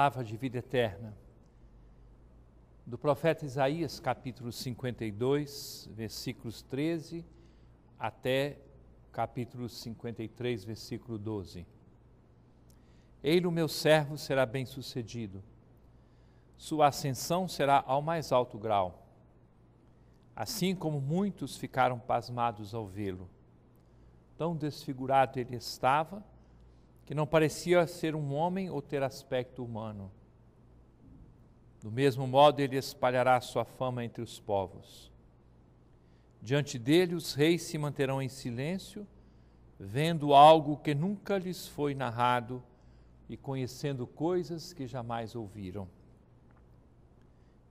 palavra de vida eterna. Do profeta Isaías, capítulo 52, versículos 13 até capítulo 53, versículo 12. Ele, o meu servo, será bem-sucedido. Sua ascensão será ao mais alto grau. Assim como muitos ficaram pasmados ao vê-lo. Tão desfigurado ele estava que não parecia ser um homem ou ter aspecto humano. Do mesmo modo, ele espalhará sua fama entre os povos. Diante dele, os reis se manterão em silêncio, vendo algo que nunca lhes foi narrado e conhecendo coisas que jamais ouviram.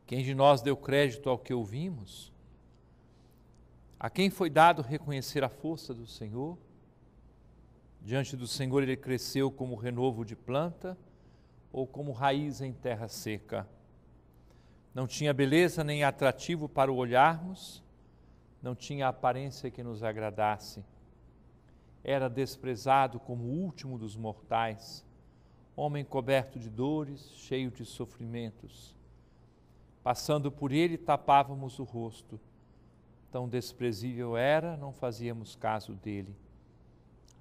Quem de nós deu crédito ao que ouvimos? A quem foi dado reconhecer a força do Senhor? Diante do Senhor ele cresceu como renovo de planta ou como raiz em terra seca. Não tinha beleza nem atrativo para o olharmos, não tinha aparência que nos agradasse. Era desprezado como o último dos mortais, homem coberto de dores, cheio de sofrimentos. Passando por ele, tapávamos o rosto. Tão desprezível era, não fazíamos caso dele.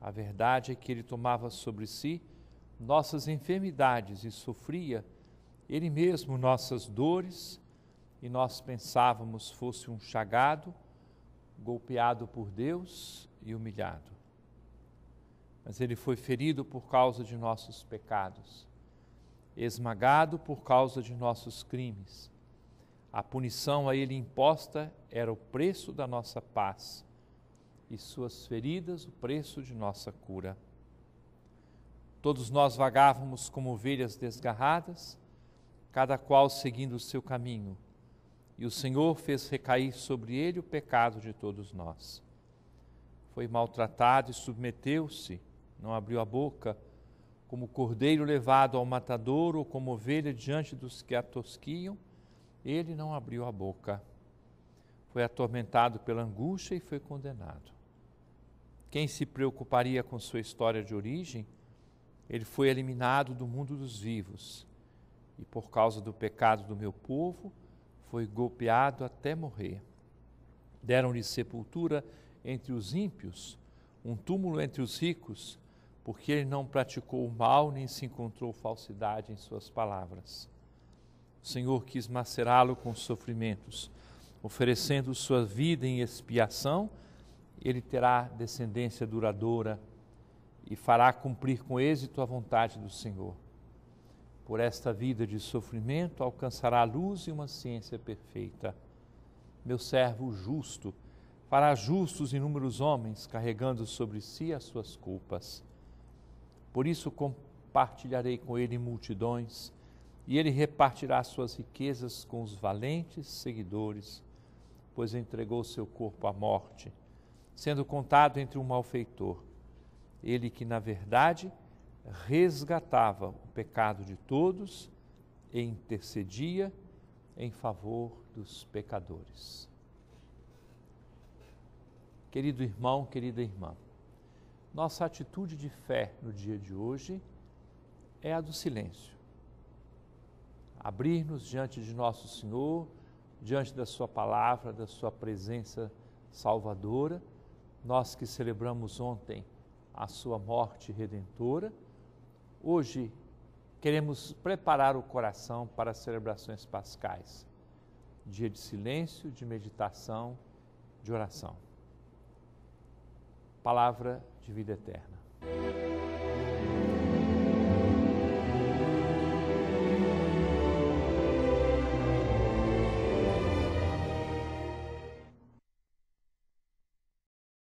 A verdade é que ele tomava sobre si nossas enfermidades e sofria ele mesmo nossas dores, e nós pensávamos fosse um chagado, golpeado por Deus e humilhado. Mas ele foi ferido por causa de nossos pecados, esmagado por causa de nossos crimes. A punição a ele imposta era o preço da nossa paz e suas feridas o preço de nossa cura. Todos nós vagávamos como ovelhas desgarradas, cada qual seguindo o seu caminho, e o Senhor fez recair sobre ele o pecado de todos nós. Foi maltratado e submeteu-se, não abriu a boca, como cordeiro levado ao matador ou como ovelha diante dos que a tosquiam, ele não abriu a boca. Foi atormentado pela angústia e foi condenado quem se preocuparia com sua história de origem? Ele foi eliminado do mundo dos vivos e, por causa do pecado do meu povo, foi golpeado até morrer. Deram-lhe sepultura entre os ímpios, um túmulo entre os ricos, porque ele não praticou o mal nem se encontrou falsidade em suas palavras. O Senhor quis macerá-lo com sofrimentos, oferecendo sua vida em expiação ele terá descendência duradoura e fará cumprir com êxito a vontade do Senhor. Por esta vida de sofrimento alcançará a luz e uma ciência perfeita. Meu servo justo fará justos inúmeros homens, carregando sobre si as suas culpas. Por isso compartilharei com ele multidões, e ele repartirá suas riquezas com os valentes seguidores, pois entregou seu corpo à morte sendo contado entre um malfeitor. Ele que, na verdade, resgatava o pecado de todos e intercedia em favor dos pecadores. Querido irmão, querida irmã, nossa atitude de fé no dia de hoje é a do silêncio. Abrir-nos diante de Nosso Senhor, diante da Sua palavra, da Sua presença salvadora nós que celebramos ontem a sua morte redentora, hoje queremos preparar o coração para as celebrações pascais dia de silêncio, de meditação, de oração. Palavra de vida eterna.